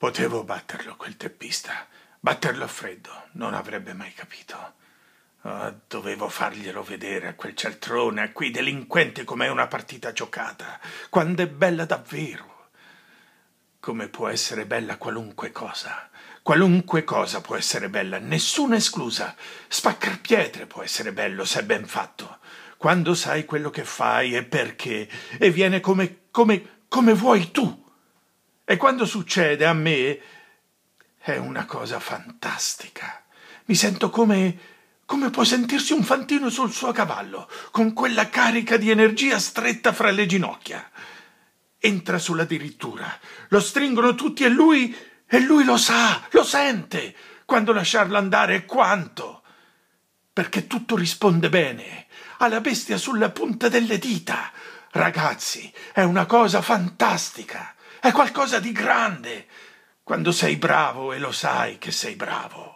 Potevo batterlo quel teppista, batterlo a freddo, non avrebbe mai capito. Oh, dovevo farglielo vedere a quel cialtrone, a quei delinquenti com'è una partita giocata, quando è bella davvero. Come può essere bella qualunque cosa. Qualunque cosa può essere bella, nessuna esclusa. Spaccar pietre può essere bello se è ben fatto. Quando sai quello che fai e perché, e viene come, come, come vuoi tu. E quando succede a me è una cosa fantastica. Mi sento come come può sentirsi un fantino sul suo cavallo, con quella carica di energia stretta fra le ginocchia. Entra sulla dirittura, lo stringono tutti e lui e lui lo sa, lo sente quando lasciarlo andare e quanto. Perché tutto risponde bene, ha la bestia sulla punta delle dita. Ragazzi, è una cosa fantastica. È qualcosa di grande quando sei bravo e lo sai che sei bravo.